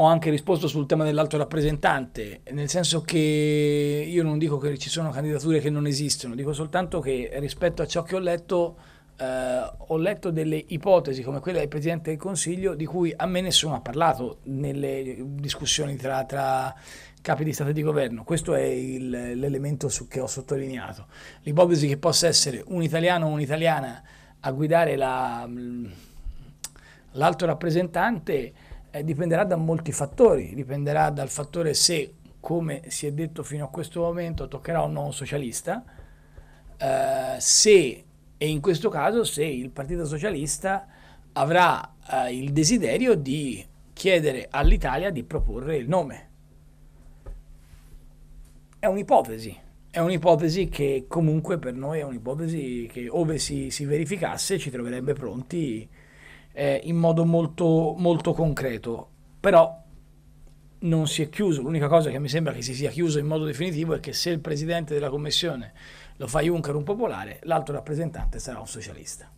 ho anche risposto sul tema dell'alto rappresentante, nel senso che io non dico che ci sono candidature che non esistono, dico soltanto che rispetto a ciò che ho letto, eh, ho letto delle ipotesi come quella del Presidente del Consiglio di cui a me nessuno ha parlato nelle discussioni tra, tra capi di Stato e di Governo. Questo è il, l'elemento che ho sottolineato. L'ipotesi che possa essere un italiano o un'italiana a guidare la, l'alto rappresentante eh, dipenderà da molti fattori, dipenderà dal fattore se, come si è detto fino a questo momento, toccherà o no un socialista, eh, se, e in questo caso se il Partito Socialista avrà eh, il desiderio di chiedere all'Italia di proporre il nome. È un'ipotesi, è un'ipotesi che comunque per noi è un'ipotesi che ove si, si verificasse ci troverebbe pronti eh, in modo molto, molto concreto, però non si è chiuso, l'unica cosa che mi sembra che si sia chiuso in modo definitivo è che se il presidente della commissione lo fa Juncker un popolare, l'altro rappresentante sarà un socialista.